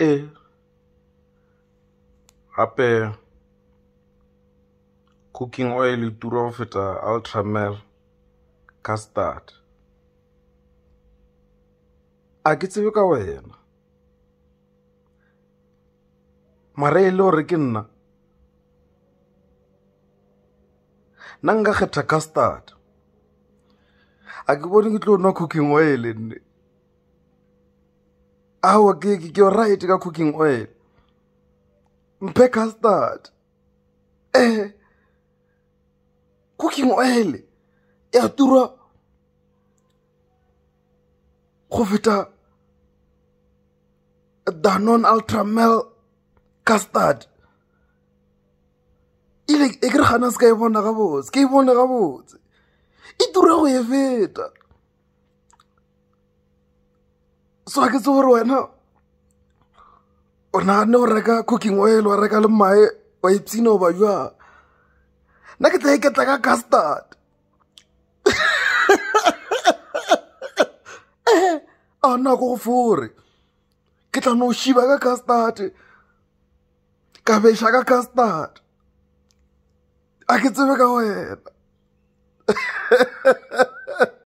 E eh. gape cooking oil e tura go feta ultramel custard a ke tsebe ka wena mare e le gore ke nna nna nka kgetha custard a ke bone ke tlo nwa cooking oil nne awa gigi ke right ka cooking oil mphe custard eh cooking oil ya tura go feta danon ultramel custard ile e, e kere gana se ka e bona botse ke e bone bona botse e tura go e feta so ke tse gore wena o naganne go reka cooking oil wa reka le mae wa ipsina o ba jwang nna ke tla iketla ka custard a nna ko go fore ke tla no shiba ka custard ka beša ka custard a ke tsebe ka wena